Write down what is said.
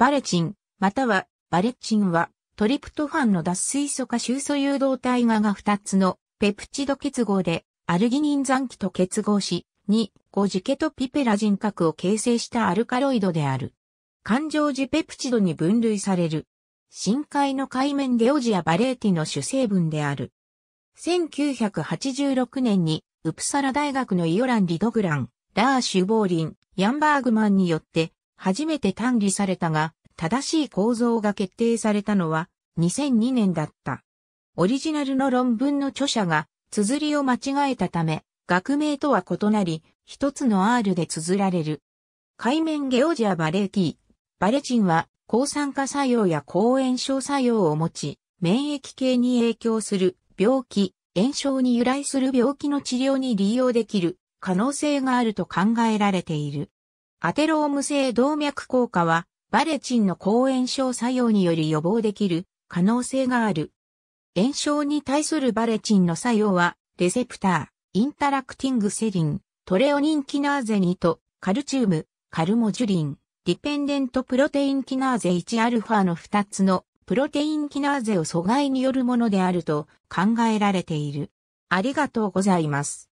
バレチン、またはバレチンは、トリプトファンの脱水素化臭素誘導体画が2つのペプチド結合でアルギニン残機と結合し、2、5ジケトピペラ人格核を形成したアルカロイドである。環状時ペプチドに分類される。深海の海面でオジアバレーティの主成分である。1986年にウプサラ大学のイオラン・リドグラン、ラーシュ・ボーリン、ヤンバーグマンによって初めて単理されたが、正しい構造が決定されたのは2002年だった。オリジナルの論文の著者が綴りを間違えたため、学名とは異なり、一つの R で綴られる。海面ゲオジアバレーキー。バレチンは抗酸化作用や抗炎症作用を持ち、免疫系に影響する病気、炎症に由来する病気の治療に利用できる可能性があると考えられている。アテローム性動脈硬化は、バレチンの抗炎症作用により予防できる可能性がある。炎症に対するバレチンの作用は、レセプター、インタラクティングセリン、トレオニンキナーゼ2と、カルチウム、カルモジュリン、ディペンデントプロテインキナーゼ 1α の2つのプロテインキナーゼを阻害によるものであると考えられている。ありがとうございます。